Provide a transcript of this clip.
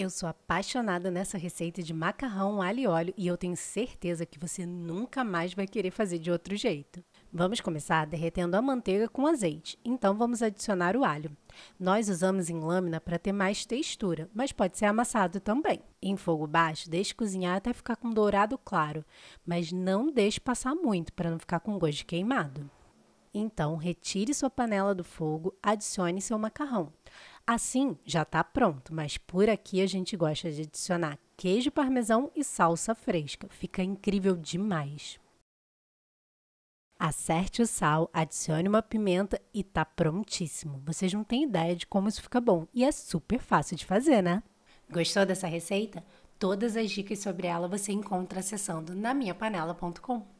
Eu sou apaixonada nessa receita de macarrão alho e óleo e eu tenho certeza que você nunca mais vai querer fazer de outro jeito. Vamos começar derretendo a manteiga com azeite, então vamos adicionar o alho. Nós usamos em lâmina para ter mais textura, mas pode ser amassado também. Em fogo baixo, deixe cozinhar até ficar com dourado claro, mas não deixe passar muito para não ficar com gosto de queimado. Então, retire sua panela do fogo, adicione seu macarrão. Assim já está pronto, mas por aqui a gente gosta de adicionar queijo parmesão e salsa fresca. Fica incrível demais. Acerte o sal, adicione uma pimenta e tá prontíssimo. Vocês não têm ideia de como isso fica bom e é super fácil de fazer, né? Gostou dessa receita? Todas as dicas sobre ela você encontra acessando na minhapanela.com.